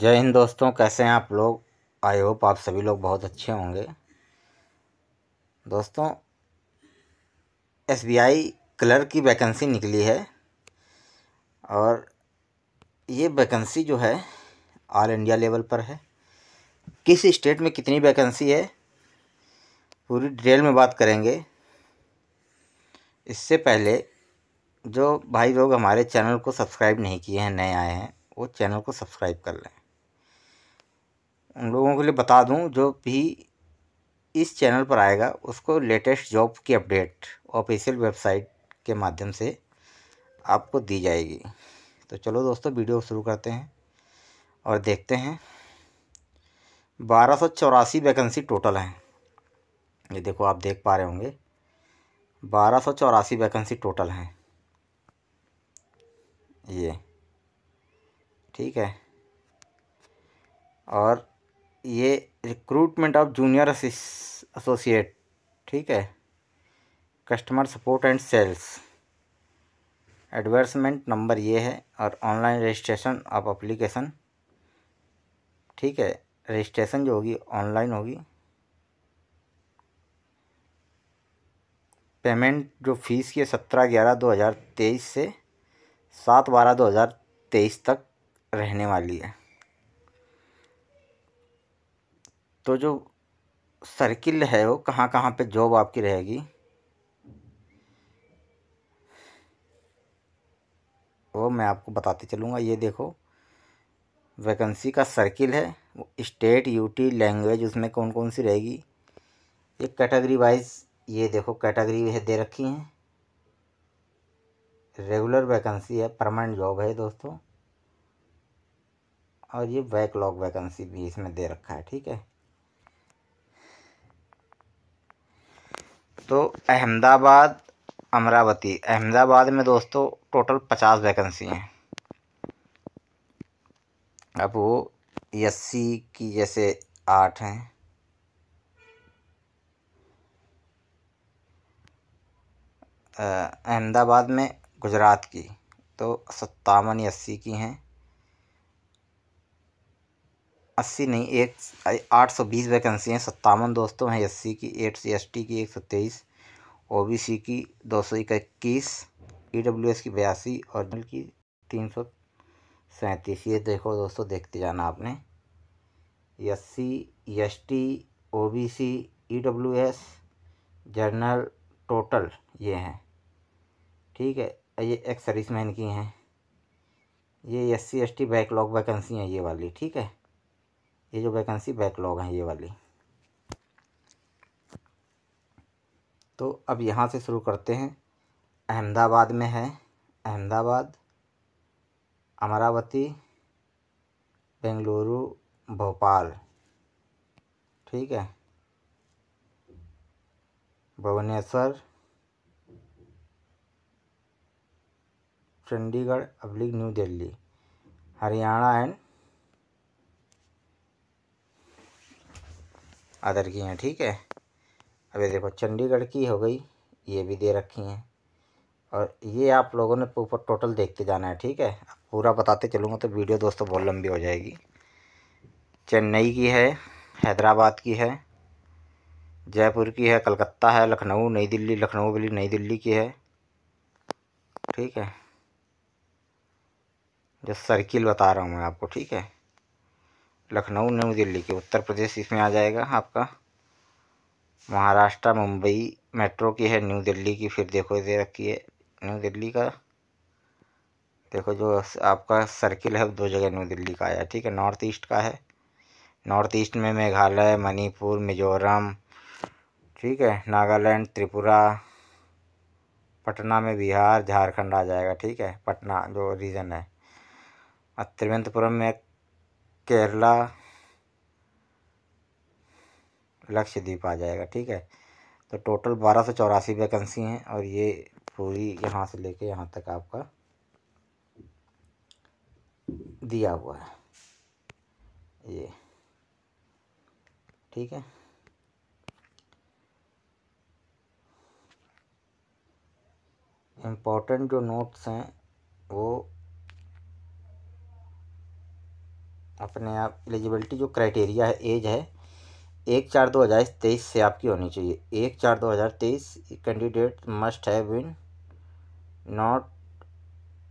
जय हिंद दोस्तों कैसे हैं आप लोग आई होप आप सभी लोग बहुत अच्छे होंगे दोस्तों एस बी आई क्लर्क की वैकेंसी निकली है और ये वैकेंसी जो है ऑल इंडिया लेवल पर है किस स्टेट में कितनी वैकेंसी है पूरी डिटेल में बात करेंगे इससे पहले जो भाई लोग हमारे चैनल को सब्सक्राइब नहीं किए हैं नए आए हैं वो चैनल को सब्सक्राइब कर लें उन लोगों के लिए बता दूं जो भी इस चैनल पर आएगा उसको लेटेस्ट जॉब की अपडेट ऑफिशियल वेबसाइट के माध्यम से आपको दी जाएगी तो चलो दोस्तों वीडियो शुरू करते हैं और देखते हैं बारह सौ चौरासी वैकेंसी टोटल हैं ये देखो आप देख पा रहे होंगे बारह सौ चौरासी वैकेंसी टोटल हैं ये ठीक है और ये रिक्रूटमेंट ऑफ जूनियर एसोसिएट ठीक है customer support and sales advertisement number ये है और ऑनलाइन रजिस्ट्रेशन ऑफ अप्लीकेशन ठीक है रजिस्ट्रेशन जो होगी ऑनलाइन होगी पेमेंट जो फ़ीस की है सत्रह ग्यारह दो हज़ार तेईस से सात बारह दो हज़ार तेईस तक रहने वाली है तो जो सर्किल है वो कहाँ कहाँ पे जॉब आपकी रहेगी वो मैं आपको बताते चलूँगा ये देखो वैकेंसी का सर्किल है वो स्टेट यूटी लैंग्वेज उसमें कौन कौन सी रहेगी ये कैटेगरी वाइज ये देखो कैटेगरी है दे रखी हैं रेगुलर वैकेंसी है परमानेंट जॉब है दोस्तों और ये बैकलॉग वैकेंसी भी इसमें दे रखा है ठीक है तो अहमदाबाद अमरावती अहमदाबाद में दोस्तों टोटल पचास वैकेंसी हैं अब वो एस की जैसे आठ हैं अहमदाबाद में गुजरात की तो सत्तावन एस की हैं अस्सी नहीं एक आठ सौ बीस वैकेंसी हैं सत्तावन दोस्तों हैं एस की एट सी एस टी की एक सौ तेईस ओ बी सी की दो सौ इक्कीस ई डब्ल्यू एस की बयासी और जनरल की तीन सौ सैंतीस ये देखो दोस्तों देखते जाना आपने S C S T O B C E W S general total ये हैं ठीक है ये एक्स सर्विस मैन की हैं ये S C S T backlog vacancy हैं ये वाली ठीक है ये जो वैकेंसी बैकलॉग हैं ये वाली तो अब यहाँ से शुरू करते हैं अहमदाबाद में है अहमदाबाद अमरावती बेंगलुरु भोपाल ठीक है भुवनेश्वर चंडीगढ़ अब्लिक New Delhi Haryana and other की हैं ठीक है अब ये देखो चंडीगढ़ की हो गई ये भी दे रखी हैं और ये आप लोगों ने ऊपर टोटल देखते जाना है ठीक है पूरा बताते चलूँगा तो वीडियो दोस्तों बहुत लंबी हो जाएगी चेन्नई की है हैदराबाद की है जयपुर की है कलकत्ता है लखनऊ नई दिल्ली लखनऊ वाली नई दिल्ली की है ठीक है जो सर्किल बता रहा हूँ मैं आपको ठीक है लखनऊ न्यू दिल्ली के उत्तर प्रदेश इसमें आ जाएगा आपका महाराष्ट्र मुंबई मेट्रो की है न्यू दिल्ली की फिर देखो दे रखी है न्यू दिल्ली का देखो जो आपका सर्किल है दो जगह न्यू दिल्ली का आया ठीक है नॉर्थ ईस्ट का है नॉर्थ ईस्ट में मेघालय मणिपुर मिजोरम ठीक है नागालैंड त्रिपुरा पटना में बिहार झारखंड आ जाएगा ठीक है पटना जो रीजन है त्रिवेंद्रपुरम में केरला लक्षद्वीप आ जाएगा ठीक है तो टोटल बारह सौ चौरासी वैकेंसी हैं और ये पूरी यहाँ से लेके यहाँ तक आपका दिया हुआ है ये ठीक है इम्पोर्टेंट जो नोट्स हैं वो अपने आप एलिजिबिलिटी जो क्राइटेरिया है एज है एक चार दो हज़ार तेईस से आपकी होनी चाहिए एक चार दो हज़ार तेईस candidate must have been not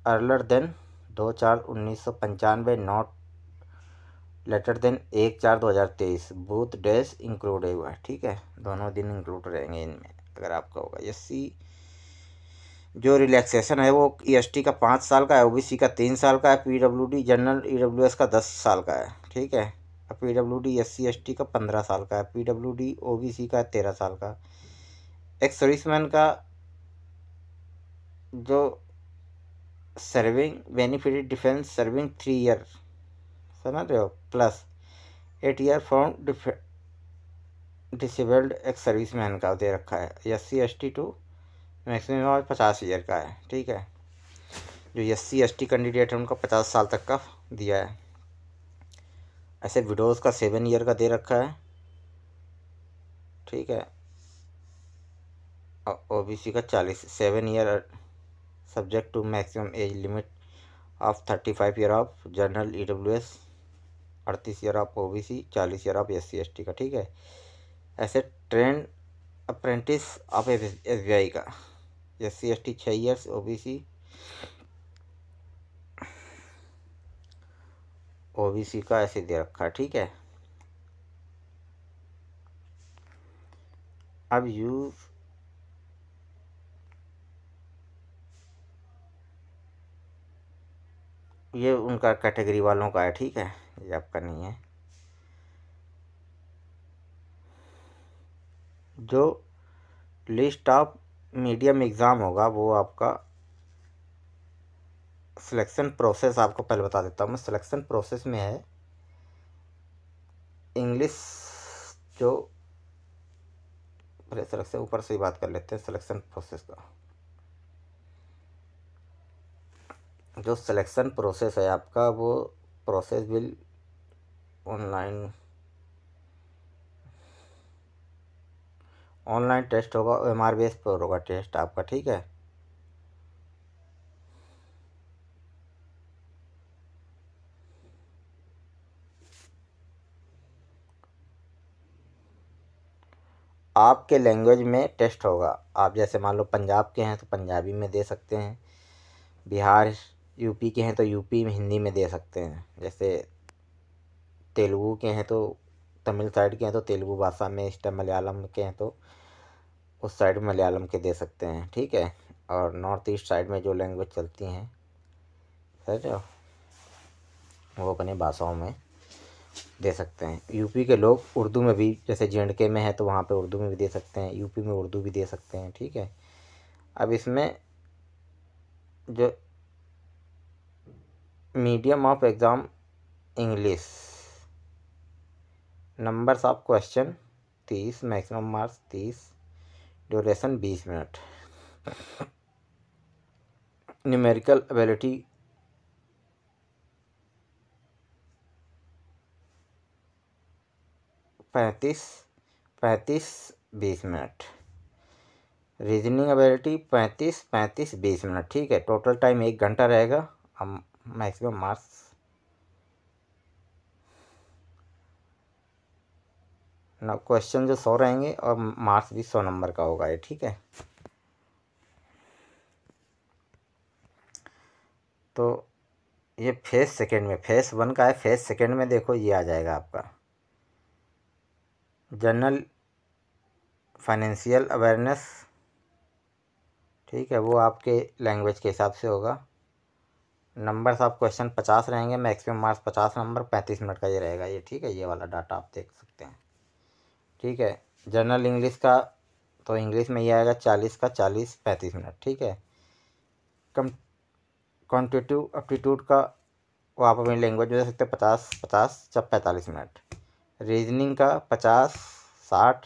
earlier than दो चार उन्नीस सौ पंचानवे नॉट लेटर देन एक चार दो हज़ार तेईस बूथ डेज इंक्लूड हुआ है ठीक है दोनों दिन इंक्लूड रहेंगे इनमें अगर आपका होगा एस सी जो रिलैक्सेशन है वो ई e का पाँच साल का है ओ का तीन साल का है पी जनरल ई का दस साल का है ठीक है P W D S C S T का पंद्रह साल का है P W D O B C का तेरह साल का सर्विस सर्विसमैन का जो serving benefit defence serving three year समझ रहे हो plus eight year from disabled ex serviceman का दे रखा है S C S T to maximum पचास ईयर का है ठीक है जो S C S T candidate है उनका पचास साल तक का दिया है ऐसे विडोज़ का सेवन ईयर का दे रखा है ठीक है और ओ बी सी का चालीस seven year subject to maximum age limit of thirty five year of general E W S अड़तीस year of O B C चालीस year of S C S T का ठीक है ऐसे trained apprentice of S B I का S C S T छः years O B C O B C का ऐसे दे रखा ठीक है अब यू ये उनका कैटेगरी वालों का है ठीक है ये आपका नहीं है जो लिस्ट ऑफ मीडियम एग्ज़ाम होगा वो आपका सिलेक्शन प्रोसेस आपको पहले बता देता हूँ मैं सिलेक्शन प्रोसेस में है इंग्लिश जो पहले सिलेक्शन ऊपर से ही बात कर लेते हैं सिलेक्शन प्रोसेस का जो सिलेक्शन प्रोसेस है आपका वो process will online online test होगा एम आर बेस पर होगा टेस्ट आपका ठीक है आपके लैंग्वेज में टेस्ट होगा आप जैसे मान लो पंजाब के हैं तो पंजाबी में दे सकते हैं बिहार यूपी के हैं तो यूपी में हिंदी में दे सकते हैं जैसे तेलुगू के हैं तो तमिल साइड के हैं तो तेलुगु भाषा में इस टाइम मलयालम के हैं तो उस साइड मलयालम के दे सकते हैं ठीक है और नॉर्थ ईस्ट साइड में जो लैंग्वेज चलती हैं समझो वो अपने भाषाओं में दे सकते हैं यूपी के लोग उर्दू में भी जैसे जे के में है तो वहाँ पे उर्दू में भी दे सकते हैं यूपी में उर्दू भी दे सकते हैं ठीक है अब इसमें जो medium of exam English numbers of question तीस मैक्सिमम मार्क्स तीस ड्यूरेशन बीस मिनट न्यूमेरिकल एबिलिटी पैंतीस पैंतीस बीस मिनट रीजनिंग एबिलिटी पैंतीस पैंतीस बीस मिनट ठीक है टोटल टाइम एक घंटा रहेगा हम मैक्सिमम मार्क्स ना क्वेश्चन जो सौ रहेंगे और मार्क्स भी सौ नंबर का होगा ये ठीक है तो ये फेस सेकेंड में फेस वन का है फेस सेकेंड में देखो ये आ जाएगा आपका जनरल फाइनेंशियल अवेयरनेस ठीक है वो आपके लैंग्वेज के हिसाब से होगा नंबर्स आप क्वेश्चन पचास रहेंगे मैक्सिमम मार्क्स पचास नंबर पैंतीस मिनट का ये रहेगा ये ठीक है ये वाला डाटा आप देख सकते हैं ठीक है जनरल इंग्लिश का तो इंग्लिश में ये आएगा चालीस का चालीस पैंतीस मिनट ठीक है कम क्वान्टिटिव एप्टीट्यूड का वो आप अपनी लैंग्वेज में दे सकते हैं पचास पचास जब पैंतालीस मिनट रीजनिंग का पचास साठ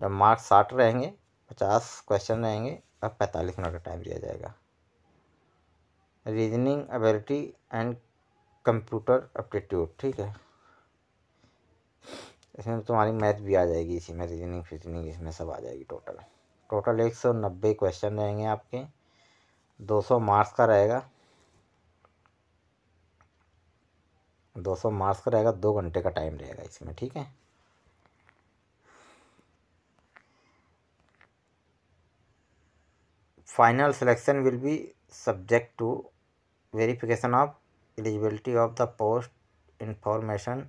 जब मार्क्स साठ रहेंगे पचास क्वेश्चन रहेंगे और पैंतालीस मिनट का टाइम दिया जाएगा reasoning ability and computer aptitude ठीक है इसमें तुम्हारी मैथ भी आ जाएगी इसी में रीजनिंग फिजनिंग इसमें सब आ जाएगी टोटल टोटल एक सौ नब्बे क्वेश्चन रहेंगे आपके दो सौ मार्क्स का रहेगा दो सौ मार्क्स का रहेगा दो घंटे का टाइम रहेगा इसमें ठीक है final selection will be subject to verification of eligibility of the post information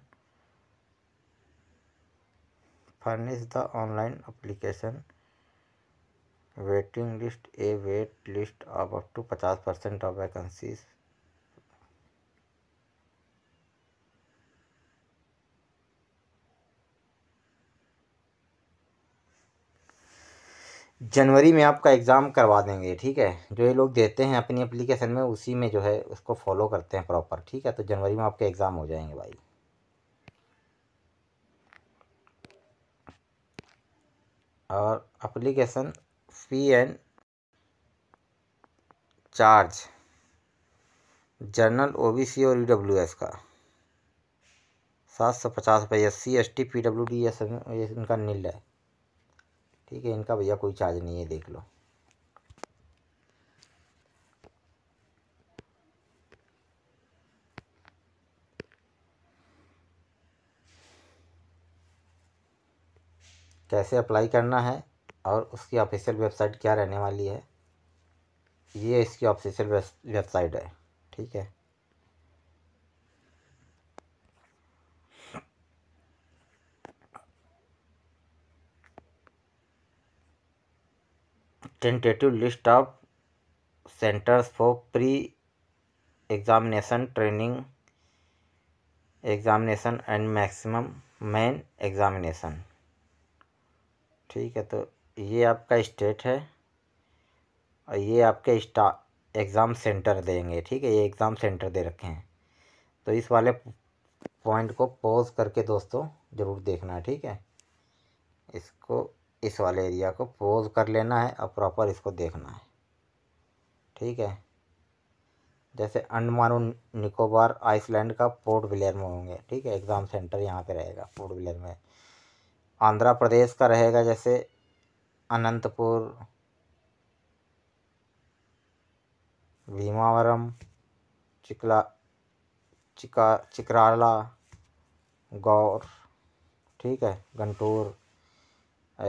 the online application waiting list a wait list of up to पचास परसेंट ऑफ vacancies जनवरी में आपका एग्ज़ाम करवा देंगे ठीक है जो ये लोग देते हैं अपनी एप्लीकेशन में उसी में जो है उसको फॉलो करते हैं प्रॉपर ठीक है तो जनवरी में आपके एग्ज़ाम हो जाएंगे भाई और application fee and charge general OBC और ईडब्ल्यूएस e का सात सौ पचास रुपये S C S T P W D S इनका नील है ठीक है इनका भैया कोई चार्ज नहीं है देख लो कैसे अप्लाई करना है और उसकी ऑफिशियल वेबसाइट क्या रहने वाली है ये इसकी ऑफिशियल वेबसाइट है ठीक है tentative list of centres for pre examination training examination and maximum main examination ठीक है तो ये आपका स्टेट है और ये आपके स्टा एग्ज़ाम सेंटर देंगे ठीक है ये एग्ज़ाम सेंटर दे रखे हैं तो इस वाले पॉइंट को पॉज करके दोस्तों ज़रूर देखना है ठीक है इसको इस वाले एरिया को पॉज कर लेना है और प्रॉपर इसको देखना है ठीक है जैसे अंडमान निकोबार आइसलैंड का पोर्ट ब्लेयर में होंगे ठीक है एग्ज़ाम सेंटर यहाँ पे रहेगा पोर्ट ब्लेयर में आंध्र प्रदेश का रहेगा जैसे अनंतपुर भीमावरम चिकला चिका चिकराला गौर ठीक है गंटूर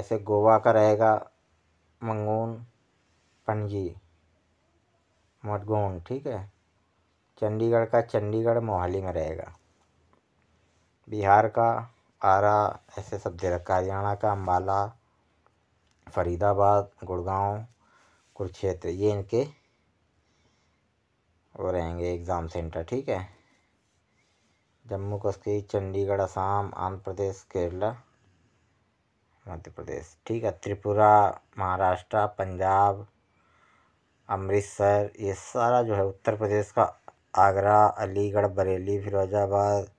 ऐसे गोवा का रहेगा मंगून पणजी मटगोन ठीक है चंडीगढ़ का चंडीगढ़ मोहाली में रहेगा बिहार का आरा ऐसे सब दे रखा है हरियाणा का अम्बाला फरीदाबाद गुड़गांव कुरुक्षेत्र ये इनके वो रहेंगे एग्ज़ाम सेंटर ठीक है जम्मू कश्मीर चंडीगढ़ असम आंध्र प्रदेश केरला मध्य प्रदेश ठीक है त्रिपुरा महाराष्ट्र पंजाब अमृतसर ये सारा जो है उत्तर प्रदेश का आगरा अलीगढ़ बरेली फिरोजाबाद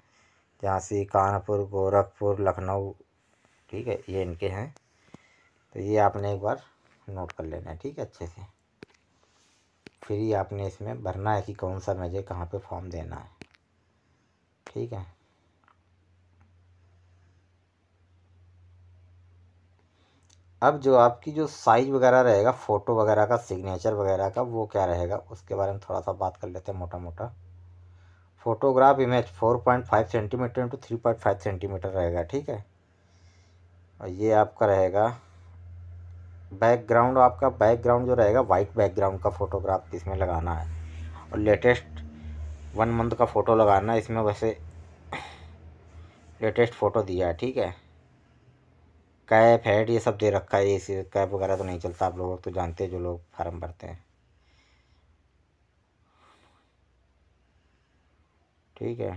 झांसी कानपुर गोरखपुर लखनऊ ठीक है ये इनके हैं तो ये आपने एक बार नोट कर लेना है ठीक है अच्छे से फिर ही आपने इसमें भरना है कि कौन सा मुझे कहाँ पे फॉर्म देना है ठीक है अब जो आपकी जो साइज वगैरह रहेगा फ़ोटो वगैरह का सिग्नेचर वगैरह का वो क्या रहेगा उसके बारे में थोड़ा सा बात कर लेते हैं मोटा मोटा photograph image four point five centimetre into three point five centimetre रहेगा ठीक है और ये आपका रहेगा बैकग्राउंड आपका बैकग्राउंड जो रहेगा वाइट बैकग्राउंड का फ़ोटोग्राफ इसमें लगाना है और लेटेस्ट वन मंथ का फ़ोटो लगाना है इसमें वैसे लेटेस्ट फ़ोटो दिया है ठीक है कैप हेड ये सब दे रखा है ये कैप वगैरह तो नहीं चलता आप लोग तो जानते हैं जो लोग फार्म भरते हैं ठीक है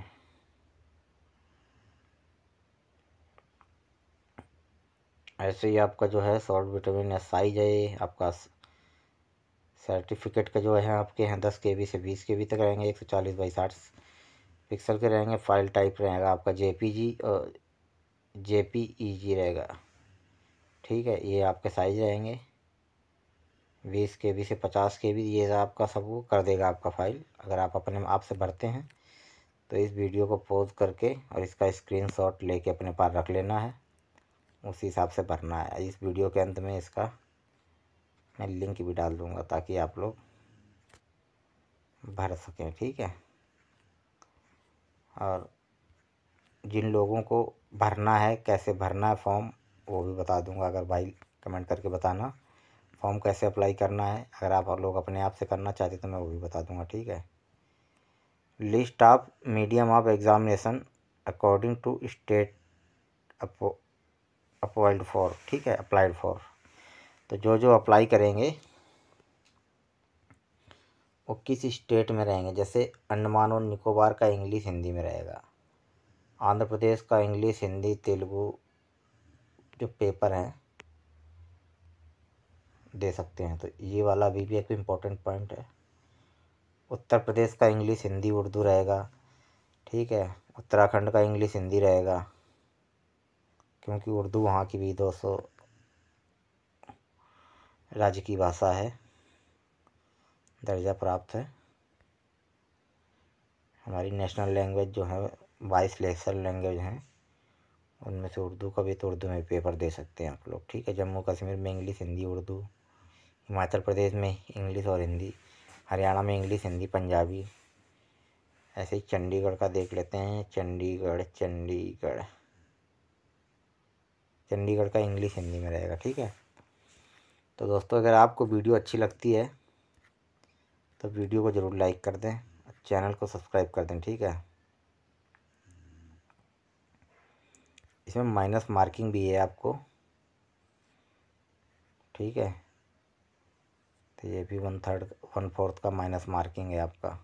ऐसे ही आपका जो है शॉर्ट विटामिन एस आई जाए आपका सर्टिफिकेट का जो है आपके हैं दस के बी से बीस के बी तक रहेंगे एक सौ चालीस बाई साठ पिक्सल के रहेंगे फाइल टाइप रहेगा आपका जे पी जी और जे पी ई जी रहेगा ठीक है ये आपके साइज रहेंगे बीस के बी से पचास के बी ये आपका सब वो कर देगा आपका फाइल अगर आप अपने आप से भरते हैं तो इस वीडियो को पॉज करके और इसका स्क्रीनशॉट लेके अपने पास रख लेना है उसी हिसाब से भरना है इस वीडियो के अंत में इसका मैं लिंक भी डाल दूँगा ताकि आप लोग भर सकें ठीक है और जिन लोगों को भरना है कैसे भरना है फॉर्म वो भी बता दूंगा अगर भाई कमेंट करके बताना फॉर्म कैसे अप्लाई करना है अगर आप लोग अपने आप से करना चाहते तो मैं वो भी बता दूंगा ठीक है list of medium of examination according to state applied for ठीक है अप्लाइड फॉर तो जो जो अप्लाई करेंगे वो किस स्टेट में रहेंगे जैसे अंडमान और निकोबार का इंग्लिश हिंदी में रहेगा आंध्र प्रदेश का इंग्लिश हिंदी तेलुगु जो पेपर हैं दे सकते हैं तो ये वाला भी, भी एक इम्पोर्टेंट पॉइंट है उत्तर प्रदेश का इंग्लिश हिंदी उर्दू रहेगा ठीक है उत्तराखंड का इंग्लिश हिंदी रहेगा क्योंकि उर्दू वहाँ की भी दो सौ राज्य की भाषा है दर्जा प्राप्त है हमारी नेशनल लैंग्वेज जो है बाईस नेशनल लैंग्वेज हैं उनमें से उर्दू का भी तो उर्दू में पेपर दे सकते हैं आप लोग ठीक है जम्मू कश्मीर में इंग्लिश हिंदी उर्दू हिमाचल प्रदेश में इंग्लिश और हिंदी हरियाणा में इंग्लिश हिंदी पंजाबी ऐसे ही चंडीगढ़ का देख लेते हैं चंडीगढ़ चंडीगढ़ चंडीगढ़ का इंग्लिश हिंदी में रहेगा ठीक है तो दोस्तों अगर आपको वीडियो अच्छी लगती है तो वीडियो को ज़रूर लाइक कर दें और चैनल को सब्सक्राइब कर दें ठीक है इसमें माइनस मार्किंग भी है आपको ठीक है तो ये भी वन थर्ड वन फोर्थ का माइनस मार्किंग है आपका